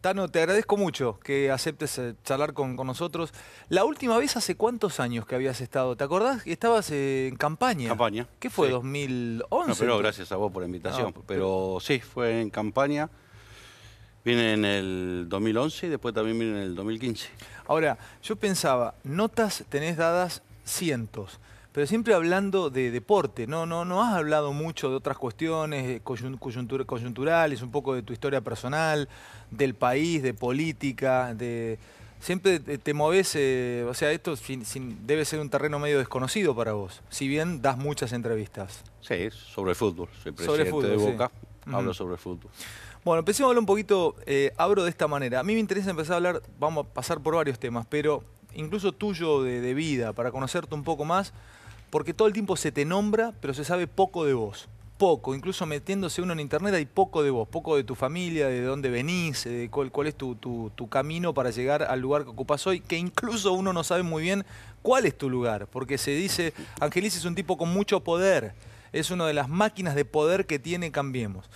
Tano, te agradezco mucho que aceptes eh, charlar con, nosotros. La última vez, ¿hace cuántos años que habías estado? ¿Te acordás? Estabas eh, en campaña. Campaña. ¿Qué fue? ¿2011? No, pero gracias a vos por la invitación. pero, pero, sí, fue en campaña. Vine en el 2011 y después también vine en el 2015. Ahora, yo pensaba, notas tenés dadas cientos pero siempre hablando de deporte, ¿no? No, no has hablado mucho de otras cuestiones eh, coyunturales, un poco de tu historia personal, del país, de política, de... Siempre te moves, eh, o sea, esto debe ser un terreno medio desconocido para vos, si bien das muchas entrevistas. Sí, sobre fútbol, soy presidente sobre de Boca, hablo sobre fútbol. Bueno, empecemos a hablar un poquito, eh, abro de esta manera. A mí me interesa empezar a hablar, vamos a pasar por varios temas, pero incluso tuyo de vida, para conocerte un poco más, porque todo el tiempo se te nombra, pero se sabe poco de vos. Poco, incluso metiéndose uno en internet hay poco de vos, poco de tu familia, de dónde venís, de cuál, es tu, camino para llegar al lugar que ocupás hoy, que incluso uno no sabe muy bien cuál es tu lugar, porque se dice, Angelis es un tipo con mucho poder, es una de las máquinas de poder que tiene Cambiemos.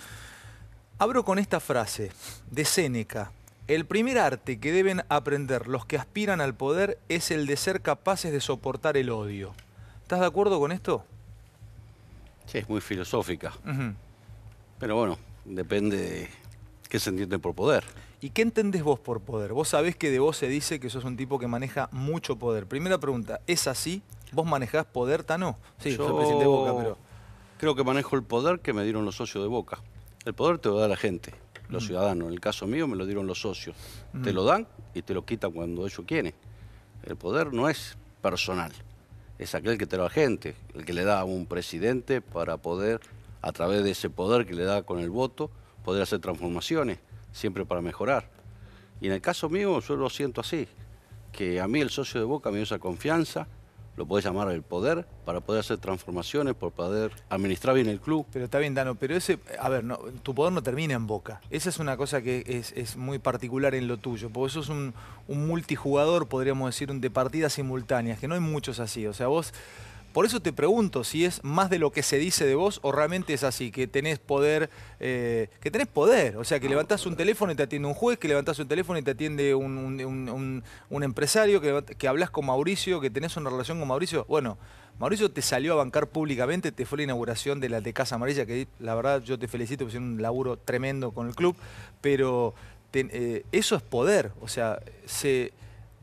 Abro con esta frase de Séneca, el primer arte que deben aprender los que aspiran al poder es el de ser capaces de soportar el odio. ¿Estás de acuerdo con esto? Sí, es muy filosófica. Pero bueno, depende de qué se entiende por poder. ¿Y qué entendés vos por poder? Vos sabés que de vos se dice que sos un tipo que maneja mucho poder. Primera pregunta, ¿es así? ¿Vos manejás poder, Tano? Sí, yo soy presidente de Boca, pero... Creo que manejo el poder que me dieron los socios de Boca. El poder te lo da la gente, los ciudadanos. En el caso mío me lo dieron los socios. Te lo dan y te lo quitan cuando ellos quieren. El poder no es personal es aquel que te la gente, el que le da a un presidente para poder, a través de ese poder que le da con el voto, poder hacer transformaciones, siempre para mejorar. Y en el caso mío yo lo siento así, que a mí el socio de Boca me dio esa confianza, lo podés llamar el poder, para poder hacer transformaciones, por poder administrar bien el club. Pero está bien, Dano, pero ese, a ver, tu poder no termina en boca. Esa es una cosa que es, muy particular en lo tuyo, porque sos un, un multijugador, podríamos decir, de partidas simultáneas, que no hay muchos así. O sea, vos por eso te pregunto si es más de lo que se dice de vos o realmente es así, que tenés poder, eh, que tenés poder, o sea, que levantás un teléfono y te atiende un juez, que levantás un teléfono y te atiende un, empresario, que, que hablas con Mauricio, que tenés una relación con Mauricio. Bueno, Mauricio te salió a bancar públicamente, te fue la inauguración de la de Casa Amarilla, que la verdad yo te felicito, porque es un laburo tremendo con el club, pero eh, eso es poder, o sea, se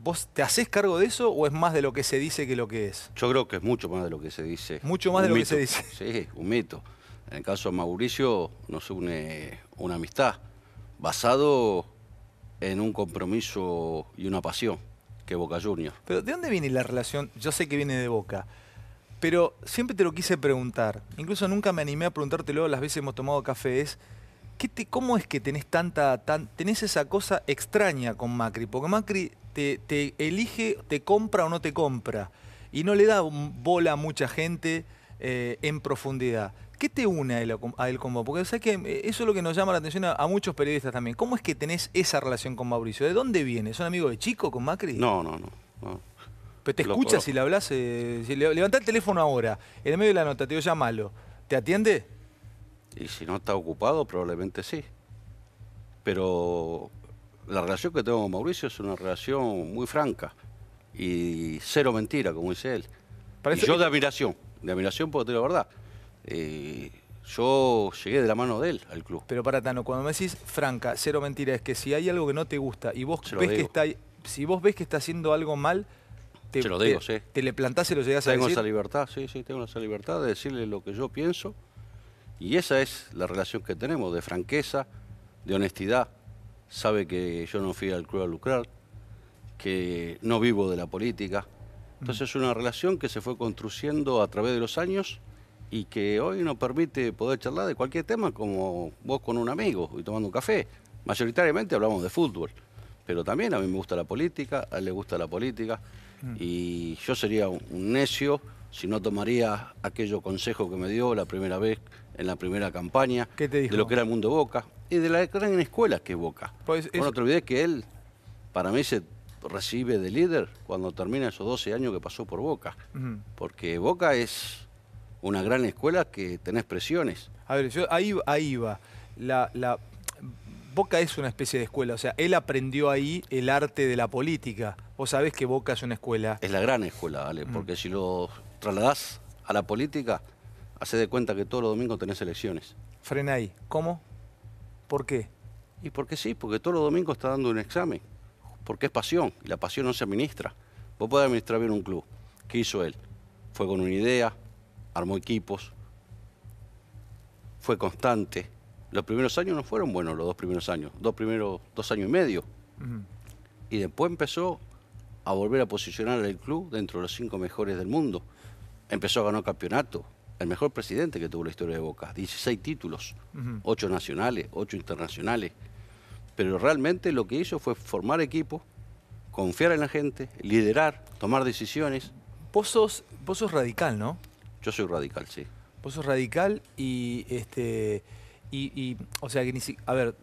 ¿Vos te haces cargo de eso o es más de lo que se dice que lo que es? Yo creo que es mucho más de lo que se dice. Mucho más de lo que se dice. Sí, un mito. En el caso de Mauricio nos une una amistad basado en un compromiso y una pasión que Boca Juniors. Pero ¿de dónde viene la relación? Yo sé que viene de Boca, pero siempre te lo quise preguntar. Incluso nunca me animé a preguntártelo, las veces hemos tomado café, es ¿qué te, ¿cómo es que tenés tanta, tan, tenés esa cosa extraña con Macri? Porque Macri te, elige, te compra o no te compra. Y no le da bola a mucha gente eh, en profundidad. ¿Qué te une a él, con vos? Porque ¿sabes que eh, eso es lo que nos llama la atención a, muchos periodistas también. ¿Cómo es que tenés esa relación con Mauricio? ¿De dónde viene? ¿Es un amigo de chico con Macri? No, no, no. Pero te escuchas si le hablas, eh, Levanta el teléfono ahora, en el medio de la nota, te a malo. ¿Te atiende? Y si no está ocupado, probablemente sí. Pero la relación que tengo con Mauricio es una relación muy franca y cero mentira, como dice él. Y yo de admiración, de admiración porque decir la verdad. Eh, yo llegué de la mano de él al club. Pero para Tano, cuando me decís franca, cero mentira, es que si hay algo que no te gusta y vos ves que está si vos ves que está haciendo algo mal, te, lo digo, te, le plantás y lo llegás a decir. Tengo esa libertad, sí, sí, tengo esa libertad de decirle lo que yo pienso y esa es la relación que tenemos de franqueza, de honestidad sabe que yo no fui al club a lucrar, que no vivo de la política. Entonces es una relación que se fue construyendo a través de los años y que hoy nos permite poder charlar de cualquier tema como vos con un amigo y tomando un café. Mayoritariamente hablamos de fútbol, pero también a mí me gusta la política, a él le gusta la política mm. y yo sería un necio si no tomaría aquello consejo que me dio la primera vez en la primera campaña, de lo que era el mundo Boca y de la gran escuela que es Boca. Pues Bueno, pues te que él, para mí, se recibe de líder cuando termina esos 12 años que pasó por Boca, porque Boca es una gran escuela que tenés presiones. A ver, ahí, va. La, Boca es una especie de escuela, o sea, él aprendió ahí el arte de la política. Vos sabés que Boca es una escuela. Es la gran escuela, ¿vale? porque si lo trasladás a la política, hace de cuenta que todos los domingos tenés elecciones. Frena ahí. ¿Cómo? ¿Por qué? Y porque sí, porque todos los domingos está dando un examen. Porque es pasión, y la pasión no se administra. Vos podés administrar bien un club. ¿Qué hizo él? Fue con una idea, armó equipos, fue constante. Los primeros años no fueron buenos, los dos primeros años, dos primeros, dos años y medio. Y después empezó a volver a posicionar al club dentro de los cinco mejores del mundo. Empezó a ganar campeonatos el mejor presidente que tuvo la historia de Boca. 16 títulos, 8 nacionales, 8 internacionales. Pero realmente lo que hizo fue formar equipo, confiar en la gente, liderar, tomar decisiones. Vos sos, radical, ¿no? Yo soy radical, sí. Vos radical y este. Y, o sea, que ni a ver,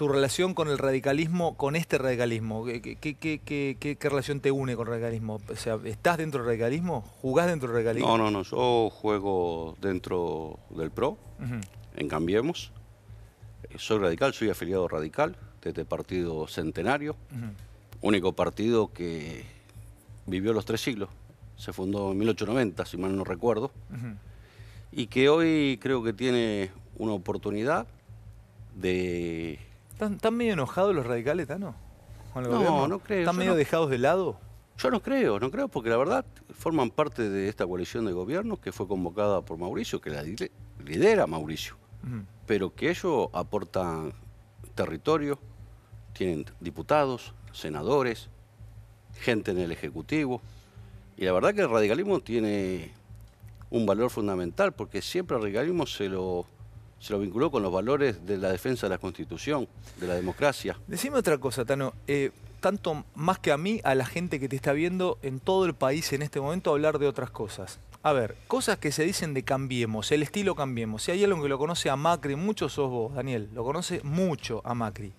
tu relación con el radicalismo, con este radicalismo? ¿Qué, relación te une con el radicalismo? O sea, ¿estás dentro del radicalismo? ¿Jugás dentro del radicalismo? No, no, no. Yo juego dentro del PRO, en Cambiemos. Eh, soy radical, soy afiliado radical de este partido centenario. Único partido que vivió los tres siglos. Se fundó en 1890, si mal no recuerdo. Y que hoy creo que tiene una oportunidad de ¿Están, medio enojados los radicales, Tano? no, no creo. ¿Están medio dejados de lado? Yo no creo, no creo, porque la verdad forman parte de esta coalición de gobierno que fue convocada por Mauricio, que la lidera Mauricio, pero que ellos aportan territorio, tienen diputados, senadores, gente en el Ejecutivo, y la verdad que el radicalismo tiene un valor fundamental, porque siempre el radicalismo se lo se lo vinculó con los valores de la defensa de la Constitución, de la democracia. Decime otra cosa, Tano. Eh, tanto más que a mí, a la gente que te está viendo en todo el país en este momento hablar de otras cosas. A ver, cosas que se dicen de cambiemos, el estilo cambiemos. Si hay alguien que lo conoce a Macri, mucho sos vos, Daniel, lo conoce mucho a Macri.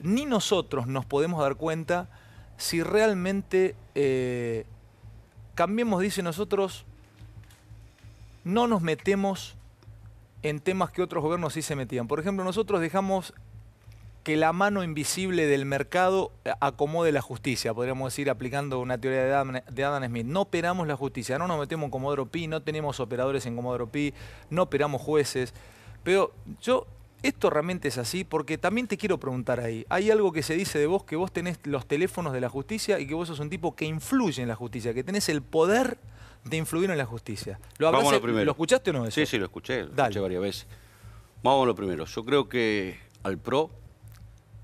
Ni nosotros nos podemos dar cuenta si realmente eh, cambiemos, dice nosotros, no nos metemos en temas que otros gobiernos sí se metían. Por ejemplo, nosotros dejamos que la mano invisible del mercado eh, acomode la justicia, podríamos decir, aplicando una teoría de Adam, Smith. No operamos la justicia, no nos metemos en Comodoro Pi, no tenemos operadores en Comodoro Pi, no operamos jueces. Pero yo, esto realmente es así, porque también te quiero preguntar ahí, hay algo que se dice de vos, que vos tenés los teléfonos de la justicia y que vos sos un tipo que influye en la justicia, que tenés el poder de influir en la justicia. ¿Lo, Vamos lo, primero. escuchaste o no? Sí, sí, lo escuché, lo escuché varias veces. Vamos a lo primero. Yo creo que al PRO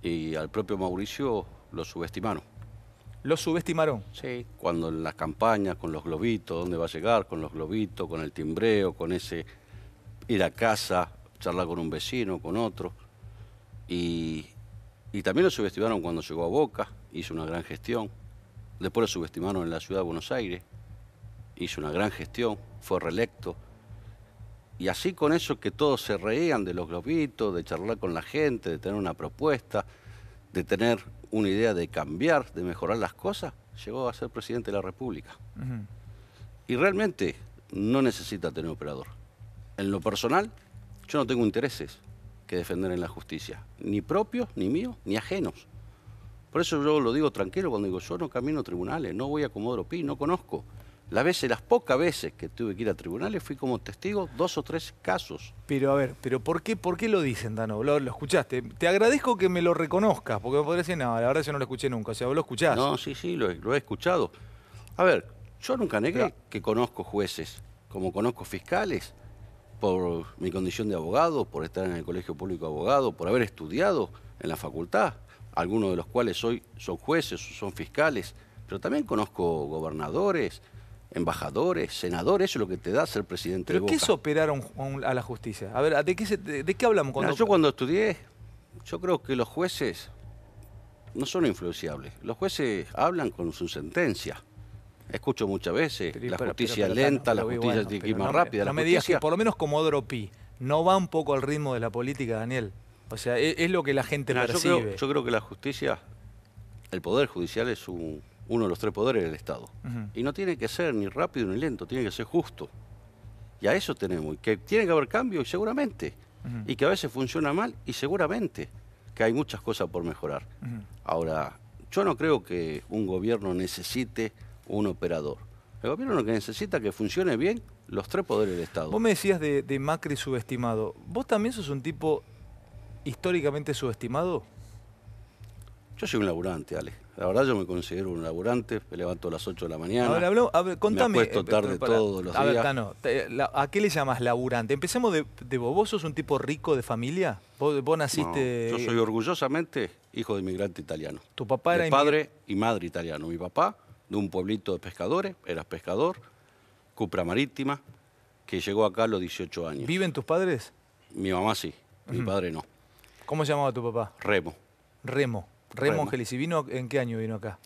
y al propio Mauricio lo subestimaron. ¿Lo subestimaron? Sí, cuando en las campañas, con los globitos, dónde va a llegar, con los globitos, con el timbreo, con ese ir a casa, charlar con un vecino, con otro. Y, y también lo subestimaron cuando llegó a Boca, hizo una gran gestión. Después lo subestimaron en la ciudad de Buenos Aires, hizo una gran gestión, fue reelecto. Y así con eso que todos se reían de los globitos, de charlar con la gente, de tener una propuesta, de tener una idea de cambiar, de mejorar las cosas, llegó a ser presidente de la República. Y realmente no necesita tener operador. En lo personal, yo no tengo intereses que defender en la justicia, ni propios, ni míos, ni ajenos. Por eso yo lo digo tranquilo cuando digo, yo no camino tribunales, no voy a Comodoro Pi, no conozco. Las veces, las pocas veces que tuve que ir a tribunales, fui como testigo dos o tres casos. Pero a ver, pero ¿por qué, por qué lo dicen, Dano? Lo, escuchaste. Te agradezco que me lo reconozcas, porque me podría decir, no, la verdad yo no lo escuché nunca. O sea, lo escuchás. No, sí, sí, lo, he escuchado. A ver, yo nunca negué que conozco jueces, como conozco fiscales, por mi condición de abogado, por estar en el Colegio Público de Abogados, por haber estudiado en la facultad, algunos de los cuales hoy son jueces son fiscales, pero también conozco gobernadores, embajadores, senadores, eso es lo que te da ser presidente de qué es operar a, la justicia? A ver, ¿de qué, de, qué hablamos? Cuando... yo cuando estudié, yo creo que los jueces no son influenciables. Los jueces hablan con su sentencia. Escucho muchas veces, la justicia lenta, la justicia más rápida. No me digas por lo menos como Pi, no va un poco al ritmo de la política, Daniel. O sea, e, es, lo que la gente no, percibe. yo creo que la justicia, el Poder Judicial es un uno de los tres poderes del Estado. Y no tiene que ser ni rápido ni lento, tiene que ser justo. Y a eso tenemos, que tiene que haber cambio y seguramente, y que a veces funciona mal, y seguramente que hay muchas cosas por mejorar. Ahora, yo no creo que un gobierno necesite un operador. El gobierno lo que necesita que funcione bien los tres poderes del Estado. Vos me decías de Macri subestimado. ¿Vos también sos un tipo históricamente subestimado? Yo soy un laburante, Ale. La verdad yo me considero un laburante, me levanto a las 8 de la mañana. Ahora, a contame. Me eh, tarde todos los a Ver, ¿a qué le llamas laburante? Empecemos de, de, vos. un tipo rico de familia? ¿Vos, naciste...? yo soy orgullosamente hijo de inmigrante italiano. ¿Tu papá era... Mi padre y madre italiano. Mi papá, de un pueblito de pescadores, eras pescador, cupra marítima, que llegó acá a los 18 años. ¿Viven tus padres? Mi mamá sí, mi padre no. ¿Cómo se llamaba tu papá? Remo. Remo y vino ¿en qué año vino acá?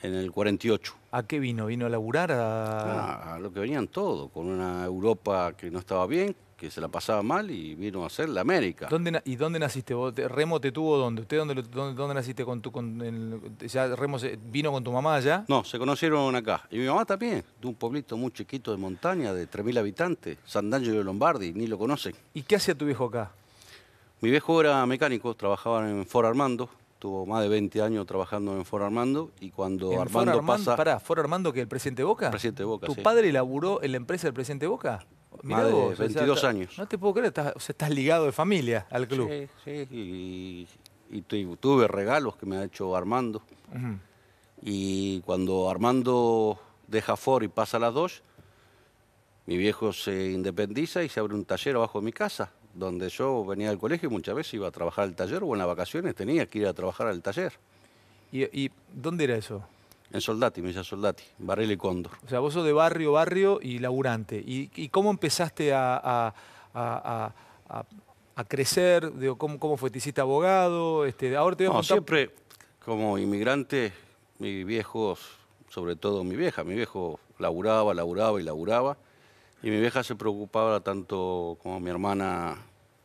En el 48. ¿A qué vino? ¿Vino a laburar? A... Ah, a lo que venían todo, con una Europa que no estaba bien, que se la pasaba mal y vino a hacer la América. ¿Y dónde naciste? ¿Vos ¿Remo te tuvo dónde? ¿Usted dónde, dónde, naciste con tu... ¿Remo vino con tu mamá allá? No, se conocieron acá. Y mi mamá también, de un pueblito muy chiquito de montaña, de 3.000 habitantes, San de Lombardi, ni lo conocen. ¿Y qué hacía tu viejo acá? Mi viejo era mecánico, trabajaba en Ford Armando, Estuvo más de 20 años trabajando en For Armando y cuando Armando, pasa... para For Armando que el presidente Boca? Presidente Boca, ¿Tu padre laburó en la empresa del presidente Boca? más 22 años. No te puedo creer, estás, ligado de familia al club. Sí, sí. Y, tuve regalos que me ha hecho Armando. Y cuando Armando deja For y pasa las dos, mi viejo se independiza y se abre un taller abajo de mi casa, donde yo venía al colegio y muchas veces iba a trabajar al taller o en las vacaciones tenía que ir a trabajar al taller. ¿Y, dónde era eso? En Soldati, Villa Soldati, Barril y Cóndor. O sea, vos sos de barrio, barrio y laburante. ¿Y, cómo empezaste a, crecer? ¿cómo, fue? ¿Te hiciste abogado? Este, ahora te no, siempre como inmigrante, mis viejos, sobre todo mi vieja, mi viejo laburaba, laburaba y laburaba. Y mi vieja se preocupaba tanto como mi hermana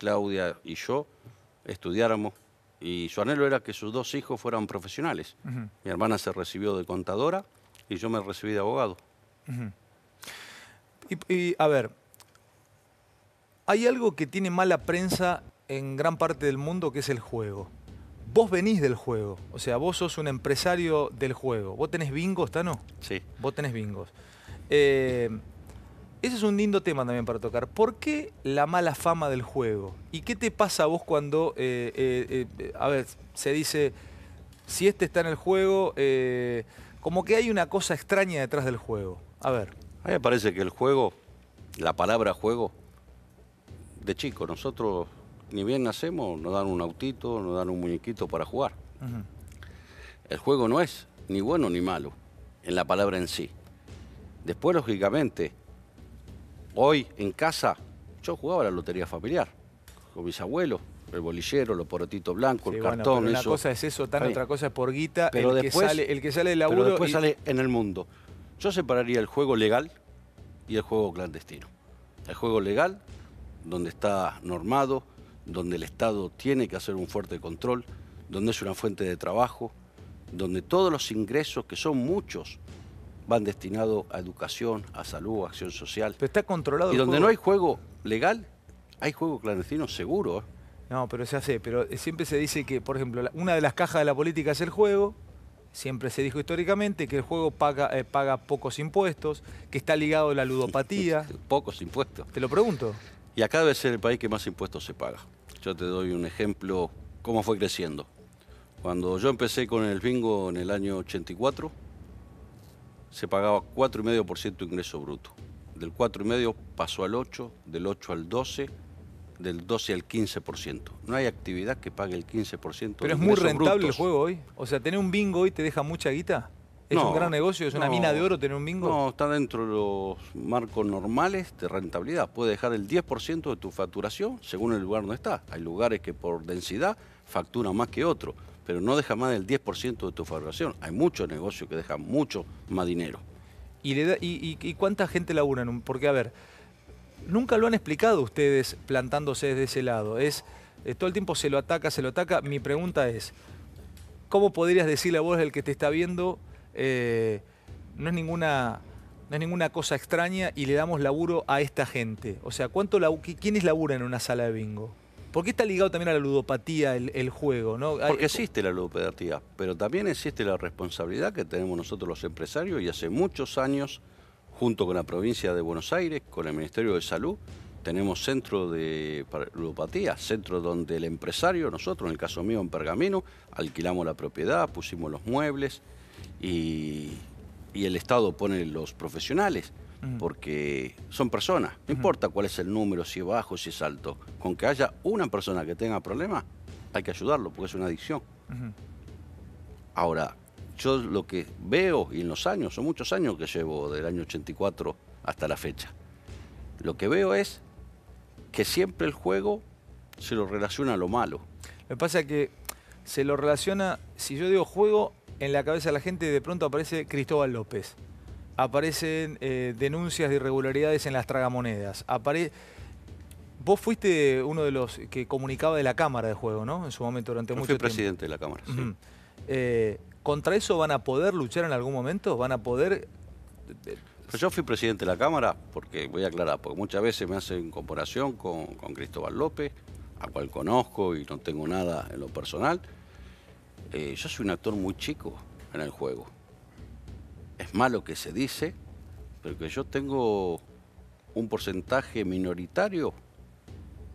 Claudia y yo estudiáramos y su anhelo era que sus dos hijos fueran profesionales. Mi hermana se recibió de contadora y yo me recibí de abogado. y, a ver, hay algo que tiene mala prensa en gran parte del mundo que es el juego. Vos venís del juego, o sea, vos sos un empresario del juego. ¿Vos tenés bingos, no? Sí. Vos tenés bingos. Eh, ese es un lindo tema también para tocar. ¿Por qué la mala fama del juego? ¿Y qué te pasa a vos cuando, eh, eh, eh, a ver, se dice, si este está en el juego, como que hay una cosa extraña detrás del juego? A ver. A mí me parece que el juego, la palabra juego, de chico, nosotros ni bien nacemos, nos dan un autito, nos dan un muñequito para jugar. El juego no es ni bueno ni malo en la palabra en sí. Después, lógicamente, Hoy en casa yo jugaba la lotería familiar con mis abuelos, el bolillero, los porotitos blancos, el cartón. eso. una cosa es eso, tan otra cosa es por guita, pero el, después, que sale, el que sale del laburo. Pero después sale en el mundo. Yo separaría el juego legal y el juego clandestino. El juego legal, donde está normado, donde el Estado tiene que hacer un fuerte control, donde es una fuente de trabajo, donde todos los ingresos, que son muchos, van destinados a educación, a salud, a acción social. Pero está controlado. Y donde no hay juego legal, hay juego clandestino seguro. ¿eh? No, pero se hace. Pero siempre se dice que, por ejemplo, una de las cajas de la política es el juego. Siempre se dijo históricamente que el juego paga, eh, paga pocos impuestos, que está ligado a la ludopatía. pocos impuestos. Te lo pregunto. Y acá debe ser el país que más impuestos se paga. Yo te doy un ejemplo, cómo fue creciendo. Cuando yo empecé con el bingo en el año 84, se pagaba 4,5% de ingreso bruto. Del 4,5% pasó al 8%, del 8% al 12%, del 12 al 15%. No hay actividad que pague el 15%. Pero es muy rentable el juego hoy. O sea, tener un bingo hoy te deja mucha guita. ¿Es un gran negocio? ¿Es una mina de oro tener un bingo? No, está dentro de los marcos normales de rentabilidad. Puede dejar el 10% de tu facturación según el lugar donde está. Hay lugares que por densidad facturan más que otro pero no deja más del 10% de tu fabricación. Hay muchos negocios que dejan mucho más dinero. ¿Y, y, cuánta gente labura? Porque, a ver, nunca lo han explicado ustedes plantándose desde ese lado. Es, eh, todo el tiempo se lo ataca, se lo ataca. Mi pregunta es, ¿cómo podrías decirle a vos, el que te está viendo, eh, no es ninguna... ninguna cosa extraña y le damos laburo a esta gente. O sea, ¿cuánto ¿quiénes laburan en una sala de bingo? Porque está ligado también a la ludopatía el, juego, ¿no? Porque eh, existe la ludopatía, pero también existe la responsabilidad que tenemos nosotros los empresarios y hace muchos años, junto con la provincia de Buenos Aires, con el Ministerio de Salud, tenemos centro de ludopatía, centro donde el empresario, nosotros, en el caso mío en Pergamino, alquilamos la propiedad, pusimos los muebles y el Estado pone los profesionales porque son personas. No importa cuál es el número, si es bajo, si es alto. Con que haya una persona que tenga problemas, hay que ayudarlo porque es una adicción. Ahora, yo lo que veo, y en los años, son muchos años que llevo del año 84 hasta la fecha, lo que veo es que siempre el juego se lo relaciona a lo malo. Me pasa que se lo relaciona, si yo digo juego, en la cabeza de la gente de pronto aparece Cristóbal López aparecen eh, denuncias de irregularidades en las tragamonedas. Apare... Vos fuiste uno de los que comunicaba de la Cámara de Juego, ¿no? En su momento, durante Yo mucho fui presidente de la Cámara, eh, ¿Contra eso van a poder luchar en algún momento? ¿Van a poder...? Eh, yo fui presidente de la Cámara, porque voy a aclarar, porque muchas veces me hacen comparación con, con Cristóbal López, a cual conozco y no tengo nada en lo personal. yo soy un actor muy chico en el juego es malo que se dice, pero que yo tengo un porcentaje minoritario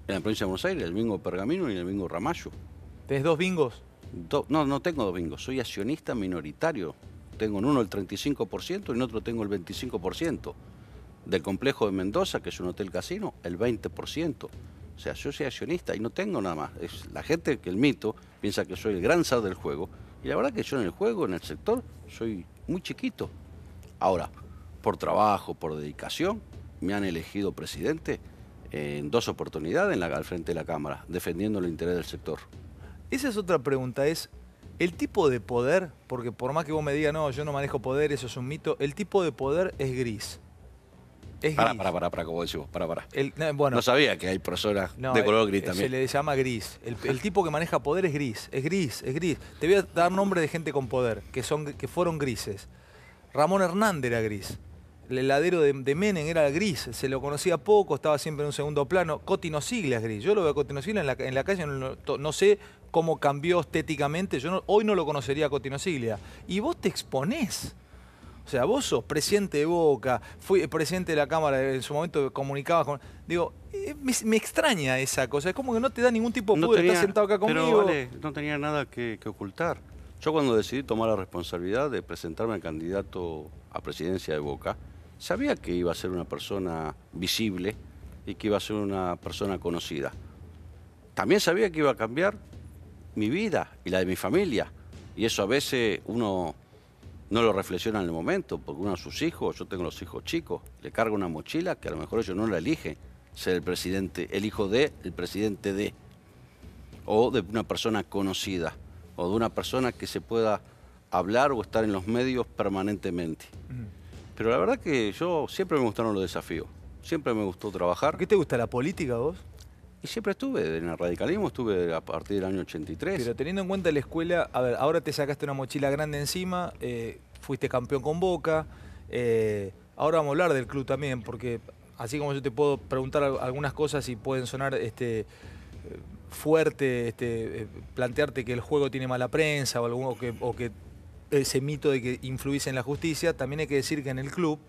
en la provincia de Buenos Aires, el bingo Pergamino y el bingo Ramallo. ¿Tenés dos bingos? no, no tengo dos bingos, soy accionista minoritario. Tengo en uno el 35% y en otro tengo el 25%. Del complejo de Mendoza, que es un hotel casino, el 20%. O sea, yo soy accionista y no tengo nada más. Es la gente que el mito piensa que soy el gran zar del juego. Y la verdad que yo en el juego, en el sector, soy muy chiquito. Ahora, por trabajo, por dedicación, me han elegido presidente en dos oportunidades en la, al frente de la Cámara, defendiendo el interés del sector. Esa es otra pregunta, es el tipo de poder, porque por más que vos me digas, no, yo no manejo poder, eso es un mito, el tipo de poder es gris para, para, para, para, como decimos, para, para. El, no, sabía que hay personas de color eh, gris eh, también. Se le llama gris. El, tipo que maneja poder es gris, es gris, es gris. Te voy a dar nombre de gente con poder, que, son, que fueron grises. Ramón Hernández era gris. El heladero de, de Menem era gris, se lo conocía poco, estaba siempre en un segundo plano. Cotino es gris. Yo lo veo a Cotino en la, calle, no, sé cómo cambió estéticamente. Yo hoy no lo conocería a Cotino Y vos te exponés. O sea, vos sos presidente de Boca, fui eh, presidente de la Cámara, eh, en su momento comunicabas con... Digo, eh, me, extraña esa cosa, es como que no te da ningún tipo de no poder, sentado acá conmigo. no tenía nada que, que ocultar. Yo cuando decidí tomar la responsabilidad de presentarme al candidato a presidencia de Boca, sabía que iba a ser una persona visible y que iba a ser una persona conocida. También sabía que iba a cambiar mi vida y la de mi familia. Y eso a veces uno no lo reflexiona en el momento, porque uno de sus hijos, yo tengo los hijos chicos, le carga una mochila que a lo mejor ellos no la eligen, ser el presidente, el hijo de, el presidente de, o de una persona conocida, o de una persona que se pueda hablar o estar en los medios permanentemente. Pero la verdad que yo siempre me gustaron los desafíos, siempre me gustó trabajar. ¿Qué te gusta la política vos? Y siempre estuve, en el radicalismo estuve a partir del año 83. Pero teniendo en cuenta la escuela, a ver, ahora te sacaste una mochila grande encima, eh, fuiste campeón con Boca, eh, ahora vamos a hablar del club también, porque así como yo te puedo preguntar algunas cosas y pueden sonar este, fuerte, este, eh, plantearte que el juego tiene mala prensa o, que, ese mito de que influís en la justicia, también hay que decir que en el club,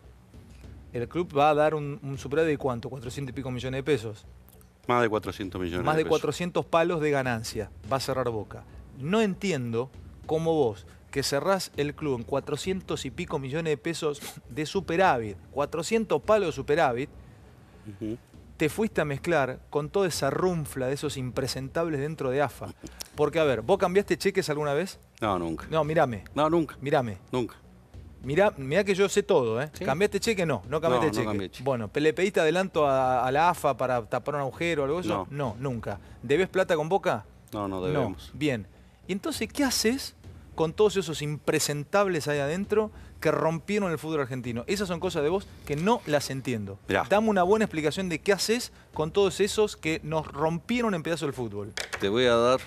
el club va a dar un, un superávit de cuánto, 400 y pico millones de pesos. Más de 400 millones. Más de, 400 palos de ganancia va a cerrar Boca. No entiendo cómo vos, que cerrás el club en 400 y pico millones de pesos de superávit, 400 palos de superávit, te fuiste a mezclar con toda esa rumfla de esos impresentables dentro de AFA. Porque, a ver, ¿vos cambiaste cheques alguna vez? No, nunca. No, mírame. No, nunca. Mírame. Nunca. Mirá, mirá que yo sé todo, ¿eh? ¿Cambiaste cheque? No, no cambiaste cheque. Bueno, ¿le pediste adelanto a, la AFA para tapar un agujero o algo eso? No. nunca. ¿Debes plata con boca? No, no debemos. Bien. ¿Y entonces qué haces con todos esos impresentables ahí adentro que rompieron el fútbol argentino? Esas son cosas de vos que no las entiendo. Mirá. Dame una buena explicación de qué haces con todos esos que nos rompieron en pedazo el fútbol. Te voy a dar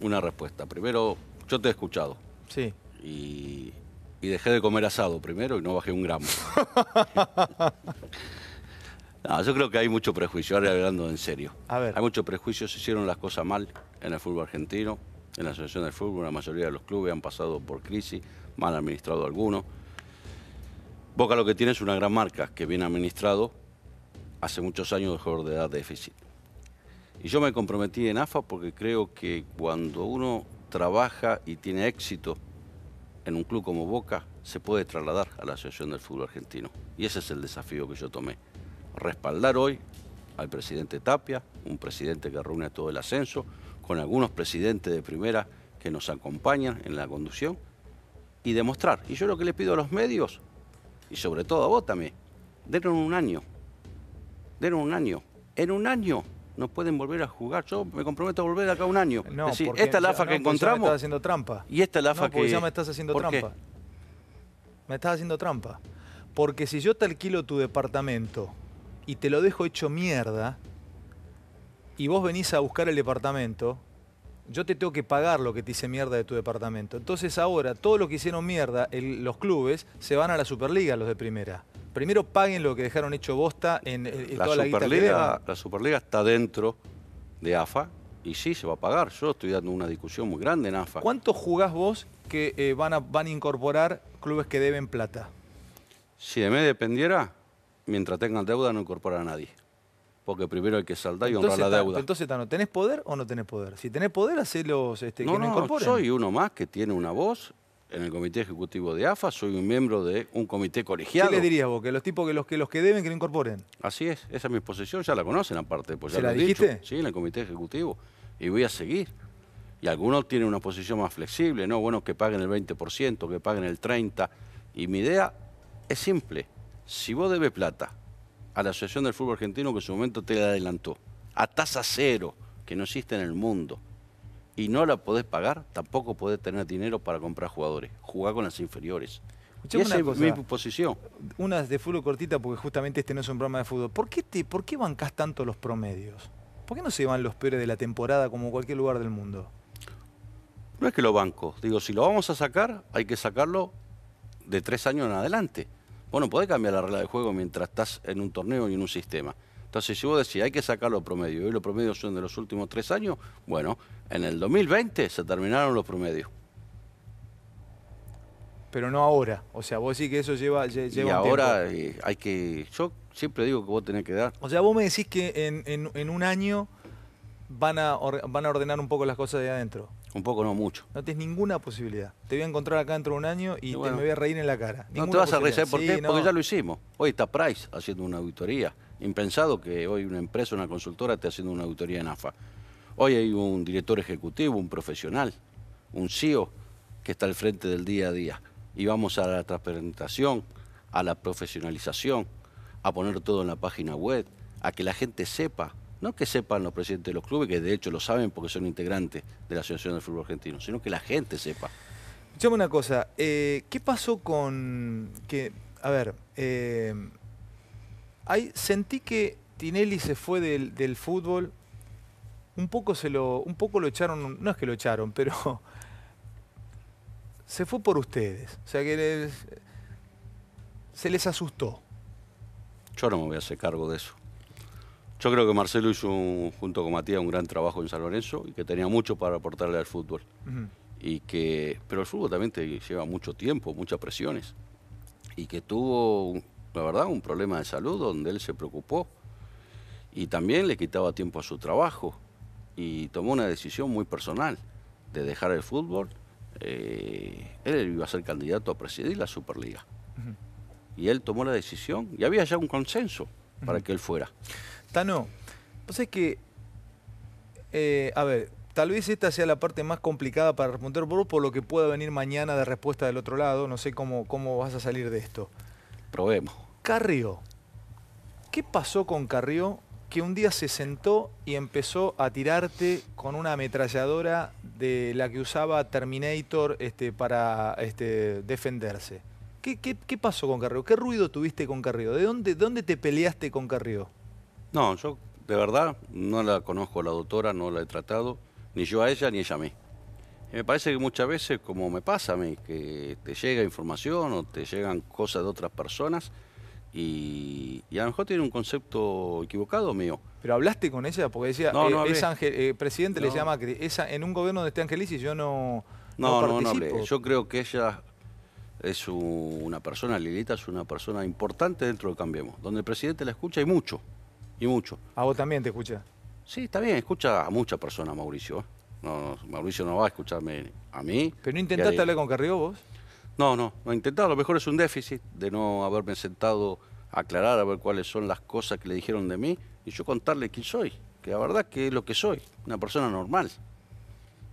una respuesta. Primero, yo te he escuchado. Sí. Y y dejé de comer asado primero y no bajé un gramo. yo creo que hay mucho prejuicio, ahora hablando en serio. Hay mucho prejuicio, se hicieron las cosas mal en el fútbol argentino, en la Asociación de Fútbol, la mayoría de los clubes han pasado por crisis, mal administrado algunos. Boca lo que tiene es una gran marca que viene administrado hace muchos años jugador de edad déficit. Y yo me comprometí en AFA porque creo que cuando uno trabaja y tiene éxito en un club como Boca se puede trasladar a la Asociación del Fútbol Argentino. Y ese es el desafío que yo tomé. Respaldar hoy al presidente Tapia, un presidente que reúne todo el ascenso, con algunos presidentes de primera que nos acompañan en la conducción, y demostrar. Y yo lo que le pido a los medios, y sobre todo a vos también, un año. Denos un año. En un año no pueden volver a jugar. Yo me comprometo a volver acá un año. No, esta lafa que encontramos. Ya me estás haciendo trampa. Y esta es que. ya me estás haciendo trampa. Me estás haciendo trampa. Porque si yo te alquilo tu departamento y te lo dejo hecho mierda, y vos venís a buscar el departamento, yo te tengo que pagar lo que te hice mierda de tu departamento. Entonces ahora, todo lo que hicieron mierda los clubes se van a la Superliga, los de primera primero paguen lo que dejaron hecho bosta en, eh, la toda la La Superliga está dentro de AFA y sí se va a pagar. Yo estoy dando una discusión muy grande en AFA. ¿Cuánto jugás vos que eh, van, a, van a incorporar clubes que deben plata? Si de mí dependiera, mientras tengan deuda no incorporar a nadie. Porque primero hay que saldar y honrar la deuda. Entonces, Tano, ¿tenés poder o no tenés poder? Si tenés poder, hacelos este, que no, no incorporen. soy uno más que tiene una voz en el comité ejecutivo de AFA, soy un miembro de un comité colegiado. ¿Qué le dirías vos? Que los tipos que los que los que deben que lo incorporen. Así es, esa es mi posición, ya la conocen aparte, pues ¿Se la dijiste? Sí, en el comité ejecutivo y voy a seguir. Y algunos tienen una posición más flexible, no, bueno, que paguen el 20%, que paguen el 30 y mi idea es simple. Si vos debes plata a la Asociación del Fútbol Argentino que en su momento te la adelantó a tasa cero, que no existe en el mundo, y no la podés pagar, tampoco podés tener dinero para comprar jugadores. Jugar con las inferiores. Y esa mi posición. Unas de fútbol cortita, porque justamente este no es un programa de fútbol. ¿Por qué, te, ¿Por qué bancás tanto los promedios? ¿Por qué no se van los peores de la temporada como cualquier lugar del mundo? No es que lo banco. Digo, si lo vamos a sacar, hay que sacarlo de tres años en adelante. bueno no podés cambiar la regla de juego mientras estás en un torneo y en un sistema. Entonces, si vos decís, hay que sacar los promedios, y los promedios son de los últimos tres años, bueno, en el 2020 se terminaron los promedios. Pero no ahora. O sea, vos decís que eso lleva, lleva y ahora eh, hay que... Yo siempre digo que vos tenés que dar... O sea, vos me decís que en, un año van a, van a ordenar un poco las cosas de adentro. Un poco, no mucho. No tienes ninguna posibilidad. Te voy a encontrar acá dentro de un año y, te me voy a reír en la cara. no te vas a reír, ¿por qué? Porque ya lo hicimos. Hoy está Price haciendo una auditoría impensado que hoy una empresa, una consultora esté haciendo una auditoría en AFA. Hoy hay un director ejecutivo, un profesional, un CEO que está al frente del día a día. Y vamos a la transparentación, a la profesionalización, a poner todo en la página web, a que la gente sepa, no que sepan los presidentes de los clubes, que de hecho lo saben porque son integrantes de la Asociación del Fútbol Argentino, sino que la gente sepa. Escuchame una cosa, eh, ¿qué pasó con que, a ver, eh, sentí que Tinelli se fue del, fútbol. Un poco, se lo, un poco lo echaron, no es que lo echaron, pero se fue por ustedes. O sea que se les asustó. Yo no me voy a hacer cargo de eso. Yo creo que Marcelo hizo, junto con Matías, un gran trabajo en San Lorenzo y que tenía mucho para aportarle al fútbol. y que, pero el fútbol también te lleva mucho tiempo, muchas presiones. Y que tuvo la verdad, un problema de salud donde él se preocupó y también le quitaba tiempo a su trabajo y tomó una decisión muy personal de dejar el fútbol. Eh, él iba a ser candidato a presidir la Superliga. Y él tomó la decisión y había ya un consenso para que él fuera. Tano, pues es que, eh, a ver, tal vez esta sea la parte más complicada para responder por, lo que pueda venir mañana de respuesta del otro lado. No sé cómo, cómo vas a salir de esto probemos. Carrió. ¿Qué pasó con Carrió que un día se sentó y empezó a tirarte con una ametralladora de la que usaba Terminator este, para este, defenderse? ¿Qué, ¿Qué, qué, pasó con Carrió? ¿Qué ruido tuviste con Carrió? ¿De dónde, dónde te peleaste con Carrió? No, yo de verdad no la conozco la doctora, no la he tratado, ni yo a ella ni ella a mí me parece que muchas veces, como me pasa a mí, que te llega información o te llegan cosas de otras personas y, y a lo mejor tiene un concepto equivocado mío. Pero hablaste con ella porque decía, no, eh, eh, presidente le llama esa, en un gobierno de esté Angelici yo no... No, no, no, Yo creo que ella es una persona, Lilita es una persona importante dentro de Cambiemos, donde el presidente la escucha y mucho, y mucho. ¿A vos también te escucha? Sí, está bien, escucha a muchas personas, Mauricio. No, no, Mauricio no va a escucharme a mí. ¿Pero no intentaste hablar con Carrió vos? No, no, no he intentado. A lo mejor es un déficit de no haberme sentado a aclarar, a ver cuáles son las cosas que le dijeron de mí y yo contarle quién soy. Que la verdad que es lo que soy, una persona normal.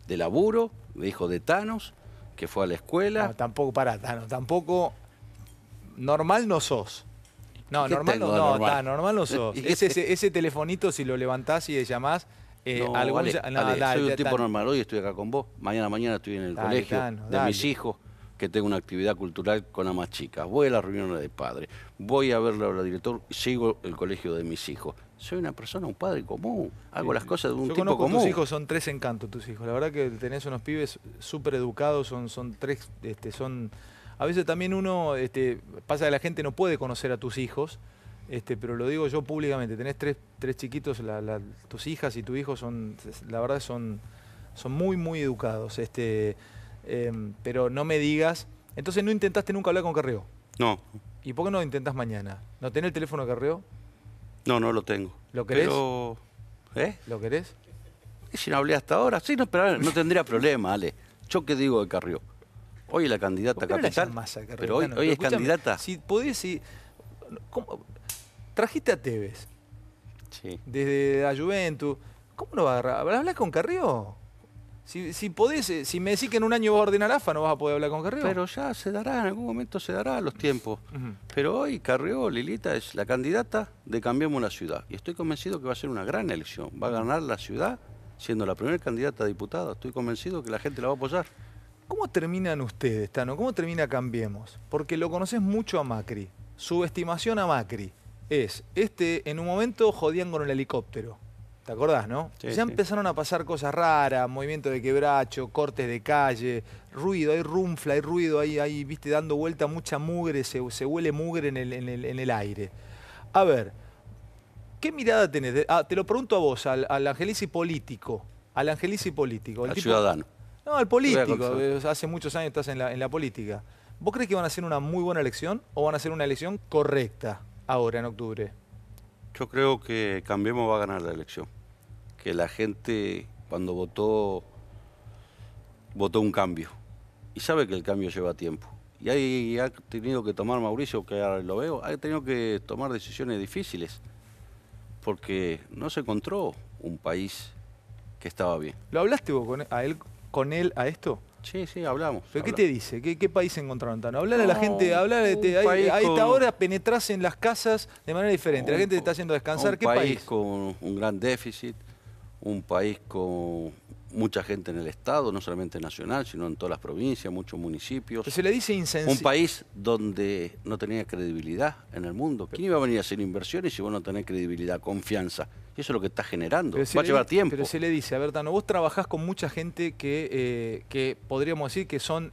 De laburo, de hijo de Thanos, que fue a la escuela. No, tampoco, para Thanos, tampoco. Normal no sos. No, normal no, normal? no, sos. Ese, ese telefonito, si lo levantás y le llamás eh, soy un tipo normal, hoy estoy acá con vos, mañana mañana estoy en el colegio de mis hijos, que tengo una actividad cultural con las más chicas, voy a la reunión de padres, voy a ver la directora director, sigo el colegio de mis hijos. Soy una persona, un padre común, hago las cosas de un yo tipo común. Tus hijos son tres encantos, tus hijos. La verdad que tenés unos pibes súper educados, son, son tres, este, son... A veces también uno, este, pasa que la gente no puede conocer a tus hijos, este, pero lo digo yo públicamente, tenés tres, chiquitos, tus hijas y tu hijo son, la verdad son, son muy, muy educados. Este, em, pero no me digas. Entonces no intentaste nunca hablar con Carrió? No. ¿Y por qué no intentás mañana? ¿No tenés el teléfono de Carrió? No, no lo tengo. ¿Lo querés? ¿Eh? ¿Lo querés? Si no hablé hasta ahora, sí, no, pero no tendría problema, Ale. Yo qué digo de Carrió. Hoy es la candidata ¿Por capital. pero hoy, es candidata. Si podés, ¿Cómo? Trajiste a Tevez. Sí. Desde la Juventus. ¿Cómo lo va a hablar? ¿Hablas con Carrió? Si, si, podés, eh, si me decís que en un año vas a ordenar AFA, no vas a poder hablar con Carrió. Pero ya se dará, en algún momento se dará los tiempos. Pero hoy Carrió, Lilita, es la candidata de Cambiemos la Ciudad. Y estoy convencido que va a ser una gran elección. Va a ganar la ciudad siendo la primera candidata a diputada. Estoy convencido que la gente la va a apoyar. ¿Cómo terminan ustedes, Tano? ¿Cómo termina Cambiemos? Porque lo conoces mucho a Macri. Subestimación a Macri es, este, en un momento jodían con el helicóptero. ¿Te acordás, no? ya empezaron a pasar cosas raras, movimiento de quebracho, cortes de calle, ruido, hay rumfla, hay ruido, ahí viste, dando vuelta mucha mugre, se, huele mugre en el, aire. A ver, ¿qué mirada tenés? Ah, te lo pregunto a vos, al, angelici político. Al angelici político. al ciudadano. No, al político. Eh, hace muchos años estás en la, en la política. ¿Vos crees que van a ser una muy buena elección o van a ser una elección correcta? ahora en octubre? Yo creo que Cambiemos va a ganar la elección. Que la gente cuando votó, votó un cambio. Y sabe que el cambio lleva tiempo. Y, ahí ha tenido que tomar, Mauricio, que ahora lo veo, ha tenido que tomar decisiones difíciles. Porque no se encontró un país que estaba bien. ¿Lo hablaste vos con, a él, con él a esto? Sí, sí, hablamos. ¿Pero qué te dice? ¿Qué, qué país encontraron tan? Hablar a la gente, hablar de a esta hora penetras en las casas de manera diferente. la gente te está haciendo descansar. Un ¿Qué país? país con un gran déficit, un país con mucha gente en el Estado, no solamente nacional, sino en todas las provincias, muchos municipios. se le dice insensible. Un país donde no tenía credibilidad en el mundo. ¿Quién iba a venir a hacer inversiones si vos no tenés credibilidad, confianza? Y eso es lo que está generando. Va a llevar tiempo. Pero se le dice, a ver, Tano, vos trabajás con mucha gente que, eh, que podríamos decir que son...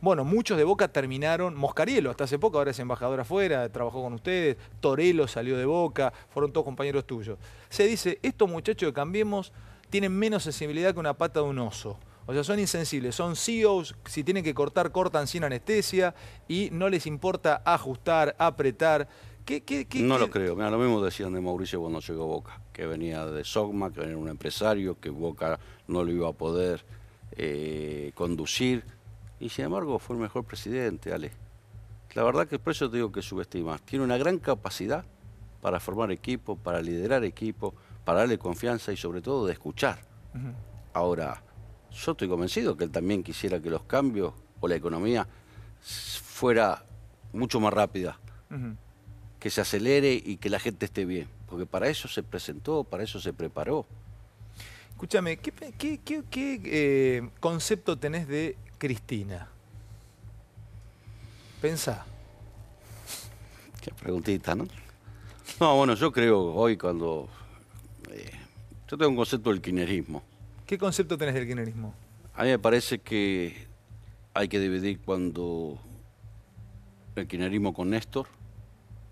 Bueno, muchos de Boca terminaron... Moscarielo, hasta hace poco, ahora es embajador afuera, trabajó con ustedes. Torelo salió de Boca, fueron todos compañeros tuyos. Se dice, estos muchachos que cambiemos tienen menos sensibilidad que una pata de un oso. O sea, son insensibles, son CEOs, si tienen que cortar, cortan sin anestesia y no les importa ajustar, apretar. ¿Qué, no lo creo, Mira, lo mismo decían de Mauricio cuando llegó Boca, que venía de Sogma, que era un empresario, que Boca no lo iba a poder eh, conducir. Y sin embargo fue el mejor presidente, Ale. La verdad que por eso te digo que subestima. Tiene una gran capacidad para formar equipo, para liderar equipo para darle confianza y sobre todo de escuchar. Ahora, yo estoy convencido que él también quisiera que los cambios o la economía fuera mucho más rápida, que se acelere y que la gente esté bien, porque para eso se presentó, para eso se preparó. Escúchame, ¿qué, eh, concepto tenés de Cristina? Pensá. Qué preguntita, ¿no? No, bueno, yo creo hoy cuando yo tengo un concepto del kinerismo. ¿Qué concepto tenés del kinerismo? A mí me parece que hay que dividir cuando el quinerismo con Néstor,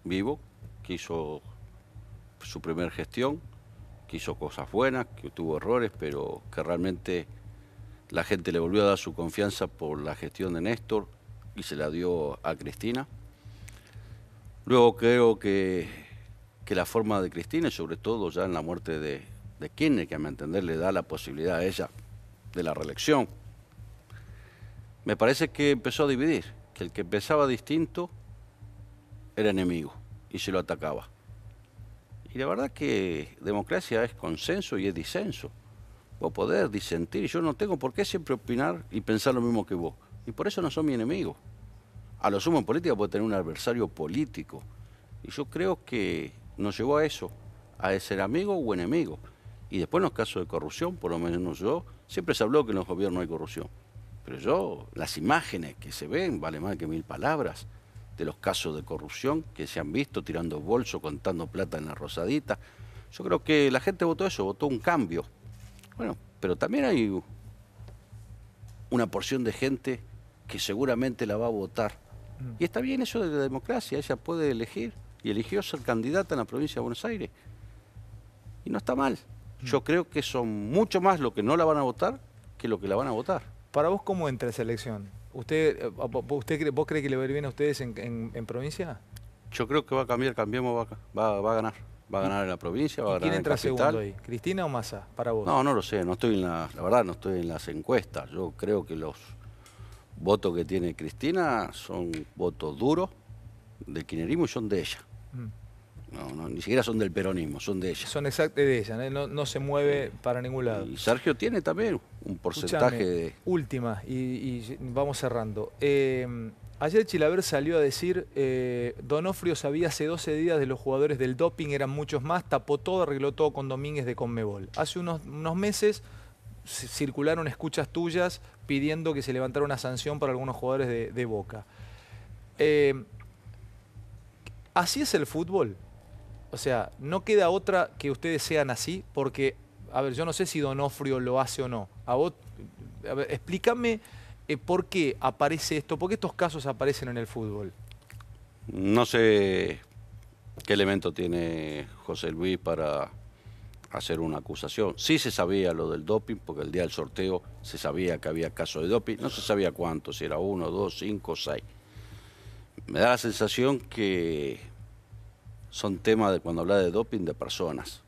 vivo, que hizo su primer gestión, que hizo cosas buenas, que tuvo errores, pero que realmente la gente le volvió a dar su confianza por la gestión de Néstor y se la dio a Cristina. Luego creo que, que la forma de Cristina, y sobre todo ya en la muerte de, de Kirchner, que a mi entender le da la posibilidad a ella de la reelección, me parece que empezó a dividir, que el que pensaba distinto era enemigo y se lo atacaba. Y la verdad que democracia es consenso y es disenso. Vos poder disentir, yo no tengo por qué siempre opinar y pensar lo mismo que vos. Y por eso no son mi enemigo. A lo sumo en política puede tener un adversario político. Y yo creo que nos llevó a eso, a ser amigo o enemigo. Y después en los casos de corrupción, por lo menos yo, siempre se habló que en los gobiernos hay corrupción. Pero yo, las imágenes que se ven, vale más que mil palabras, de los casos de corrupción que se han visto, tirando bolso, contando plata en la rosadita. Yo creo que la gente votó eso, votó un cambio. Bueno, pero también hay una porción de gente que seguramente la va a votar. Mm. Y está bien eso de la democracia, ella puede elegir y eligió ser candidata en la provincia de Buenos Aires. Y no está mal. Yo creo que son mucho más lo que no la van a votar que lo que la van a votar. Para vos, ¿cómo entra esa elección? ¿Usted, eh, usted, vos cree que le va a ir bien a ustedes en, provincia? Yo creo que va a cambiar, cambiemos, va, va, a ganar. Va a ganar en la provincia, va a ganar en ¿Quién entra segundo ahí? ¿Cristina o Massa? Para vos. No, no lo sé, no estoy en la, verdad no estoy en las encuestas. Yo creo que los votos que tiene Cristina son votos duros del kirchnerismo y son de ella. Mm. No, ni siquiera son del peronismo, son de ella. Son exacto de ella, ¿eh? no, se mueve para ningún lado. Y Sergio tiene también un porcentaje de... Última, y, vamos cerrando. Em, ayer Chilaber salió a decir, eh, Donofrio sabía hace 12 días de los jugadores del doping, eran muchos más, tapó todo, arregló todo con Domínguez de Conmebol. Hace unos, meses circularon escuchas tuyas pidiendo que se levantara una sanción para algunos jugadores de, Boca. Em, ¿Así es el fútbol? O sea, no queda otra que ustedes sean así, porque, a ver, yo no sé si Donofrio lo hace o no. A vos, ver, explícame eh, por qué aparece esto, por qué estos casos aparecen en el fútbol. No sé qué elemento tiene José Luis para hacer una acusación. Sí se sabía lo del doping, porque el día del sorteo se sabía que había casos de doping, no se sabía cuántos, si era uno, dos, cinco, seis. Me da la sensación que son temas de cuando habla de doping de personas.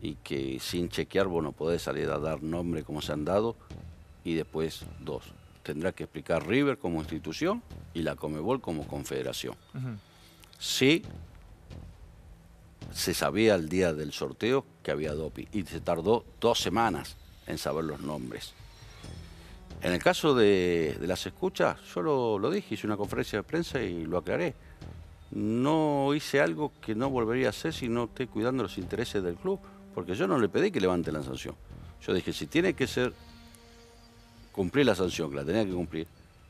Y que sin chequear vos no podés salir a dar nombre como se han dado. Y después, dos, tendrá que explicar River como institución y la Comebol como confederación. Sí, se sabía el día del sorteo que había doping y se tardó dos semanas en saber los nombres. En el caso de, las escuchas, yo lo, lo, dije, hice una conferencia de prensa y lo aclaré no hice algo que no volvería a hacer si no estoy cuidando los intereses del club, porque yo no le pedí que levante la sanción. Yo dije, si tiene que ser cumplir la sanción, que la tenía que cumplir,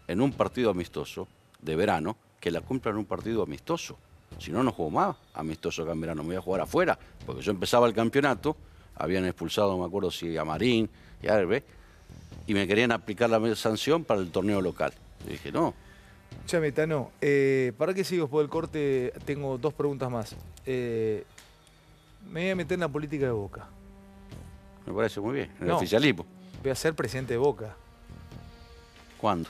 en un partido amistoso de verano, que la cumpla en un partido amistoso. Si no, no juego más amistoso acá en verano, me voy a jugar afuera, porque yo empezaba el campeonato, habían expulsado, me acuerdo si a Marín y a Herbe, y me querían aplicar la sanción para el torneo local. dije, no, Chameta, no. Eh, para que sigo por el corte, tengo dos preguntas más. Eh, me voy a meter en la política de Boca. Me parece muy bien, el oficialismo. Voy a ser presidente de Boca. ¿Cuándo?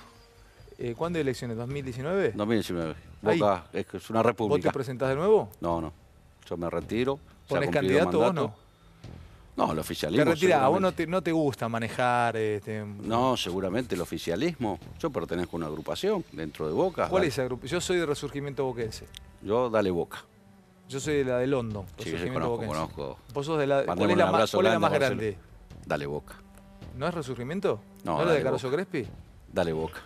Eh, ¿Cuándo hay elecciones? ¿2019? 2019. Boca es una república. ¿Vos te presentás de nuevo? No, no. Yo me retiro. ¿Pones candidato o no? No, el oficialismo. Te ¿a vos no te, gusta manejar. Este, no, seguramente el oficialismo. Yo pertenezco a una agrupación dentro de Boca. ¿Cuál es esa agrupación? Yo soy de Resurgimiento Boquense. Yo, dale Boca. Yo soy de la de Londo. Sí, conozco, conozco. Vos sos de la. ¿Cuál es la, más, grande? Dale Boca. ¿No es Resurgimiento? ¿No, ¿No es la de Carlos Crespi? Dale Boca.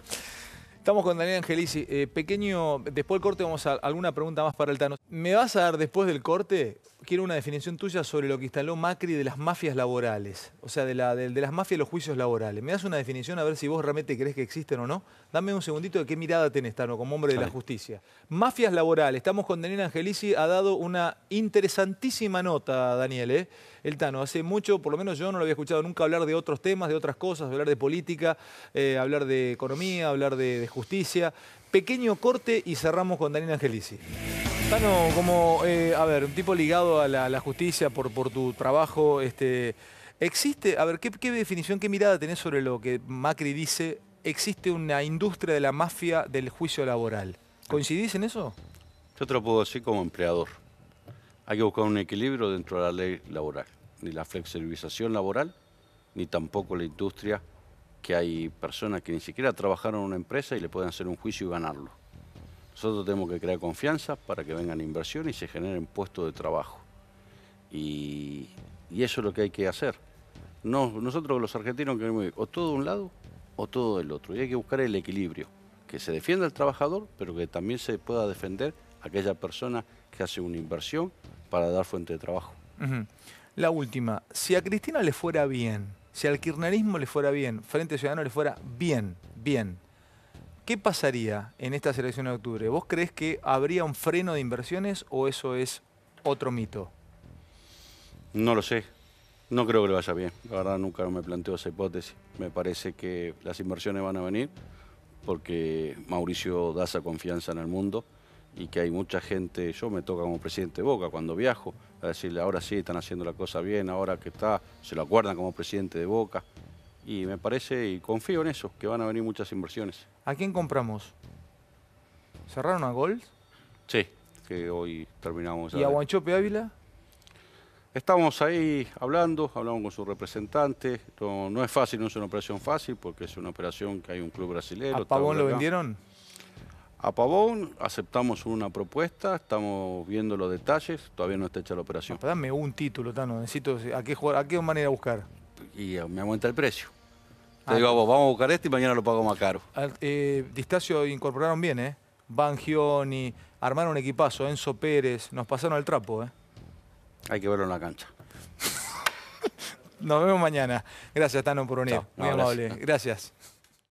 Estamos con Daniel Angelici. Eh, pequeño, después del corte vamos a alguna pregunta más para el Tano. ¿Me vas a dar después del corte quiero una definición tuya sobre lo que instaló Macri de las mafias laborales, o sea, de, la, de, las mafias de los juicios laborales. ¿Me das una definición a ver si vos realmente crees que existen o no? Dame un segundito de qué mirada tenés, Tano, como hombre de la justicia. Mafias laborales. Estamos con Daniel Angelici, ha dado una interesantísima nota, Daniel, ¿eh? el Tano. Hace mucho, por lo menos yo no lo había escuchado nunca hablar de otros temas, de otras cosas, hablar de política, eh, hablar de economía, hablar de justicia. Pequeño corte y cerramos con Daniel Angelici. Tano, como, eh, a ver, un tipo ligado a la, justicia por, tu trabajo, este, ¿existe, a ver, ¿qué, ¿qué, definición, qué mirada tenés sobre lo que Macri dice? ¿Existe una industria de la mafia del juicio laboral? ¿Coincidís en eso? Yo te lo puedo decir como empleador. Hay que buscar un equilibrio dentro de la ley laboral. Ni la flexibilización laboral, ni tampoco la industria que hay personas que ni siquiera trabajaron en una empresa y le pueden hacer un juicio y ganarlo. Nosotros tenemos que crear confianza para que vengan inversiones y se generen puestos de trabajo. Y, eso es lo que hay que hacer. No, nosotros los argentinos queremos ir o todo de un lado o todo del otro. Y hay que buscar el equilibrio, que se defienda el trabajador, pero que también se pueda defender aquella persona que hace una inversión para dar fuente de trabajo. La última, si a Cristina le fuera bien, si al kirchnerismo le fuera bien, Frente Ciudadano le fuera bien, bien, ¿qué pasaría en esta selección de octubre? ¿Vos crees que habría un freno de inversiones o eso es otro mito? No lo sé. No creo que le vaya bien. La verdad nunca me planteo esa hipótesis. Me parece que las inversiones van a venir porque Mauricio da esa confianza en el mundo y que hay mucha gente, yo me toca como presidente de Boca cuando viajo, a decirle ahora sí están haciendo la cosa bien, ahora que está, se lo acuerdan como presidente de Boca. Y me parece y confío en eso, que van a venir muchas inversiones. ¿A quién compramos? ¿Cerraron a Gold? Sí, que hoy terminamos. ¿Y a Guanchope Ávila? Estamos ahí hablando, hablamos con su representante. No, es fácil, no es una operación fácil porque es una operación que hay un club brasileño. ¿A Pavón lo vendieron? A Pavón aceptamos una propuesta, estamos viendo los detalles, todavía no está hecha la operación. dame un título, Tano, necesito a qué jugar, a qué manera buscar. Y eh, me aumenta el precio. Te ah, digo a vamos a buscar este y mañana lo pago más caro. Eh, Distacio incorporaron bien, ¿eh? Van Gioni, armaron un equipazo, Enzo Pérez, nos pasaron el trapo, ¿eh? Hay que verlo en la cancha. nos vemos mañana. Gracias, Tano, por unir, Muy amable. gracias.